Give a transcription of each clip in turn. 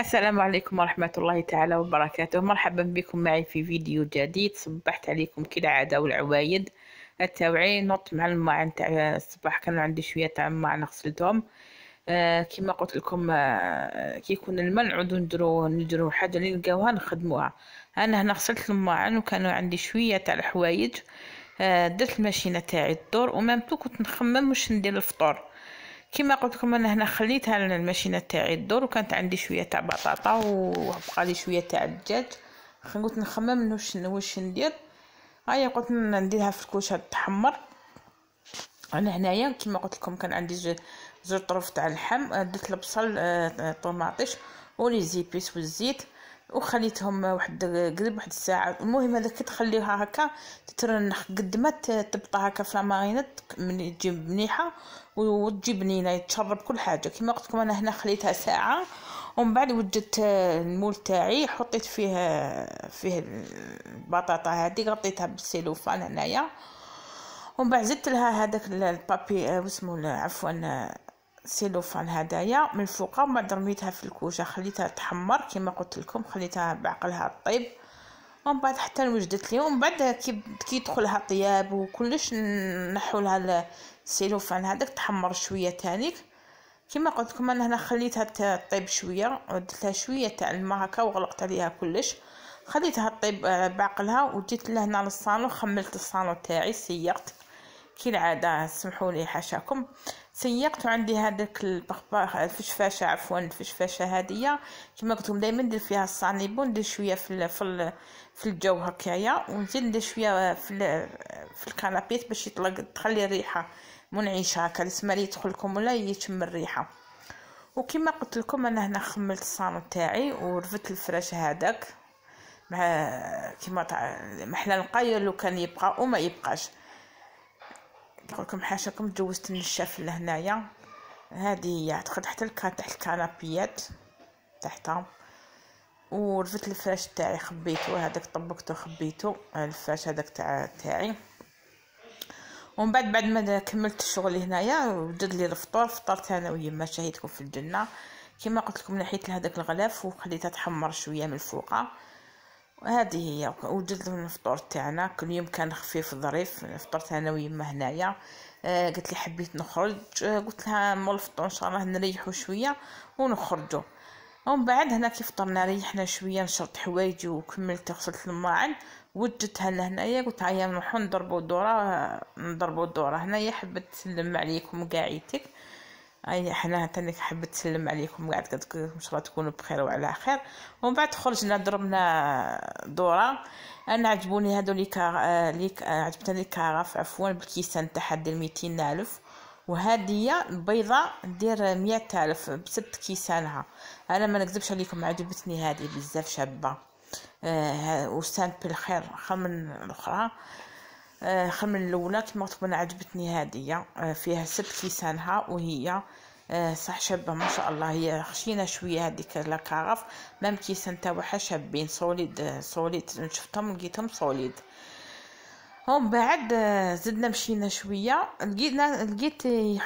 السلام عليكم ورحمة الله تعالى وبركاته مرحبا بكم معي في فيديو جديد صبحت عليكم عادة والعوايد التوعي نط مع الماء نتاع الصباح كان عندي شوية تاع الماء أنا غسلتهم آه كما قلت لكم آه كي يكون الماء نعودو ندرو ندرو حاجة اللي نلقاوها نخدموها أنا هنا غسلت الماعن وكانوا عندي شوية تاع الحوايج آه درت الماشينة تاعي الدور ومام كنت نخمم واش ندير الفطور كما قلت لكم انا هنا خليتها الماشينه تاعي الدور وكانت عندي شويه تاع بطاطا وبقى لي شويه تاع الدجاج قلت نخمم واش واش ندير هيا قلت نديرها في الكوشه تحمر انا هنايا كما قلت لكم كان عندي زوج زوج طروف تاع اللحم درت البصل آه طوماطيش ولي زيبيس والزيت وخليتهم واحد قريب واحد الساعه المهم هذاك كي تخليها هكا تترنح قد ما تبطى هكا في لامارينات ملي تجي مليحه وتجي بنينه تشرب كل حاجه كيما قلت لكم انا هنا خليتها ساعه ومن بعد وجدت المول تاعي حطيت فيه فيه البطاطا هذه غطيتها بالسيلوفان هنايا ومن بعد زدت لها هذاك البابي آه، واسمه عفوا آه، سيلوفان هدايا من الفوق ما درميتها في الكوشه خليتها تحمر كما قلت لكم خليتها بعقلها طيب ومن بعد حتى وجدت لي ومن بعد كي كيدخلها طياب وكلش نحولها السيلوفان هذاك تحمر شويه تانيك كما قلت لكم انا هنا خليتها تطيب شويه ودلتها شويه تاع الماء هكا وغلقت عليها كلش خليتها طيب آه، بعقلها وجيت لهنا للصالون خملت الصالون تاعي سيقت كالعادة سمحوا لي حاشاكم سيقت عندي هذاك البخباخ الفشفاشة عفوا الفشفاشة هادية كما قلت لكم دائما ندير فيها الصانيبون ندير شوية في ال في, ال في الجو هكايا ونزيد ندير شوية في ال في الكنابيت باش يطلق تخلي الريحة منعشة هكا السما يدخلكم ولا يتم الريحة وكما قلت لكم انا هنا خملت الصالون تاعي ورفت الفراش هذاك مع كيما تاع محلى نلقى لو كان يبقى وما يبقاش نقولكم حاشاكم تجوزت النشاف لهنايا هذه هي اعتقد حتى لك تحت الكنابيات تحتها ورفت الفراش تاعي خبيته هذاك طبقته خبيته الفراش هذاك تاع تاعي ومن بعد بعد ما كملت الشغل هنايا وجد لي الفطور فطرت انا ويما شهيتكم في الجنه كما قلت لكم نحيت لهذاك الغلاف وخليتها تحمر شويه من الفوقه وهذه هي وجدت من الفطور تاعنا كل يوم كان خفيف ظريف فطرت انا ويما هنايا آه قالت لي حبيت نخرج آه، قلت لها مول الفطور ان شاء الله نريحوا شويه ونخرجوا ومن بعد هنا كي فطرنا ريحنا شويه نشرت حوايجي وكملت غسلت الماعن وجدتها لهنايا قلت هيا نروحو نضربو دوره آه، نضربو دوره هنايا حبت تسلم عليكم قاعدتك اي حنا تاني حبيت نسلم عليكم قاعد كتقول ان شاء الله تكونوا بخير وعلى خير ومن بعد خرجنا ضربنا دوره انا عجبوني هادو لي كار آه، لي عجبتني الكراف عفوا بالكيسان تاعها الف 200000 وهادية البيضة دير 100 ألف بست كيسانها أنا ما نكذبش عليكم عجبتني هادي بزاف شابة آه وسامبل خير خير من الأخرى آه، خمن من الاولى كما تكون عجبتني هادية آه، فيها سبت لسانها وهي آه، صح شابة ما شاء الله هي خشينا شوية هذيك لاكاغف مام كيسان تاوعها شابين سوليد سوليد شفتهم لقيتهم سوليد هم بعد زدنا مشينا شوية لقينا لقيت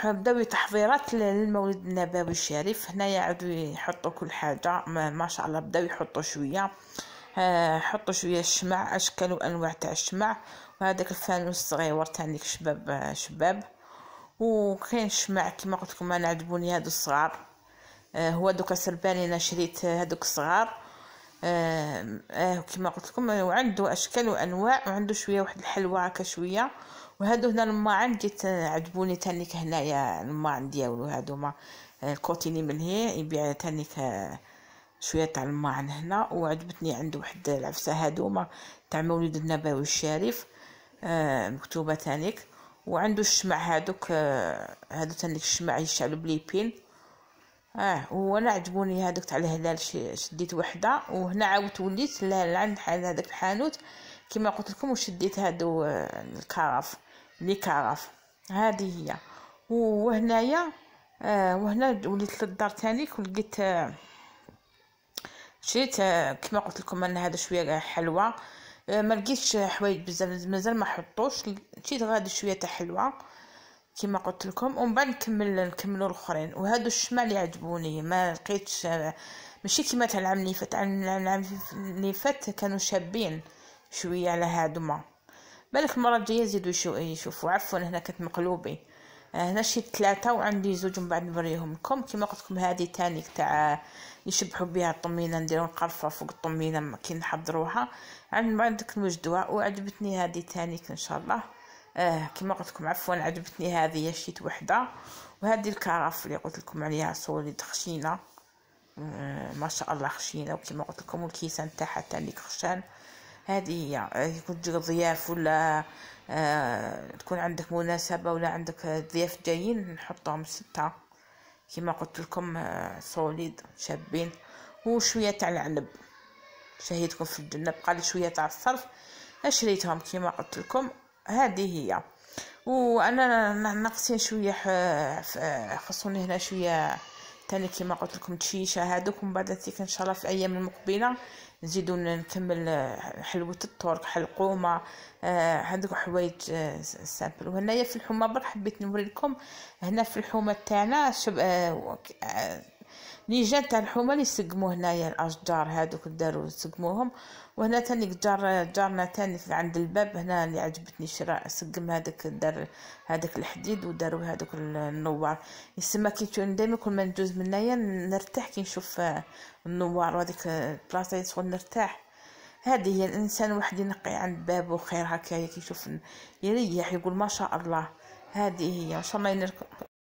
بداو تحضيرات للمولد النبوي الشريف هنايا عاودو يحطوا كل حاجة ما شاء الله بداو يحطوا شوية آه، حطوا شويه الشمع اشكال وانواع تاع الشمع وهذاك الفانوس الصغير ورتها لك شباب شباب وكاين الشمع كما قلت لكم انا عجبوني هادو الصغار آه، هو دوكا سرباني انا شريت هادوك الصغار اه, آه، كما قلت لكم وعنده اشكال وانواع وعنده شويه واحد الحلوه هكا شويه وهادو هنا الماعن جيت عجبوني تانيك هنايا عندي ياولو هادو ما الكوتيني من هي يبيع تانيك شويه تاع الماء عن هنا وعجبتني عنده واحد العفسه هادومه تاع مولد النبوي الشريف آه، مكتوبه تانيك وعنده الشمع هادوك آه هادو تانيك الشمع يشعلو بليبين اه وانا عجبوني هادوك تاع الهلال شديت وحده وهنا عاودت وليت لعند هذاك الحانوت كما قلت لكم وشديت هادو آه، الكراف لي كراف هذه هي وهنايا آه، وهنا وليت للدار تانيك ولقيت آه شريت آه، كما قلت لكم ان هذا شويه حلوه آه، ما لقيتش حوايج بزاف مازال ما حطوش شريت غادي شويه تاع حلوه كما قلت لكم ومن بعد نكمل نكملوا الاخرين وهادو الشمع اللي عجبوني ما لقيتش آه، ماشي كيما تاع العام اللي فات العام اللي فات كانوا شابين شويه على هادوما بالك المره الجايه زيدوا يشوفوا عفوا هنا كانت مقلوبي آه، هنا شي ثلاثه وعندي زوج من بعد نوريهم لكم كيما قلت لكم هذه ثاني تاع يشبحوا بها الطمينه نديرو القرفه فوق الطمينه كي نحضروها عند بعد ديك المجدوه وعجبتني هذه ثاني ان شاء الله اه كيما قلت لكم عفوا عجبتني هذه شيت وحده وهذه الكرف اللي قلت لكم عليها سوليد خشينه آه ما شاء الله خشينه وكيما قلت لكم الكيسان تاعها تاني خشان هذه هي يكون تجي ضياف ولا آه تكون عندك مناسبة ولا عندك ضياف جايين نحطهم ستة كما قلت لكم آه سوليد شابين وشوية تاع العنب شهيتكم في الجنة بقى لي شوية تاع الصرف اشريتهم كما قلت لكم هذه هي وانا ناقصين شويه آه، خصوني هنا شويه تاني كيما قلت لكم تشيشه هادوك ومن بعد تيك ان شاء الله في الايام المقبله نزيدو نكمل آه، حلوه الترك حلقومه آه هادوك حوايج آه سامبل وهنايا في الحومه برك حبيت نوري لكم هنا في الحومه تاعنا شب... آه... آه، لي جات الحومه اللي سقموه هنايا الاشجار هادوك داروا سقموهم وهنا تاني جار جارنا تاني عند الباب هنا اللي عجبتني شراء سقم هذاك دار هذاك الحديد وداروا هذوك النوار يسمى كيتون دايما كل ما ندوز من هنايا نرتاح كي نشوف آه، النوار وهذيك البلاصه تكون نرتاح هذه هي الانسان واحد ينقي عند بابه خير هكايا يشوف يريح يقول ما شاء الله هذه هي ان شاء الله ينرك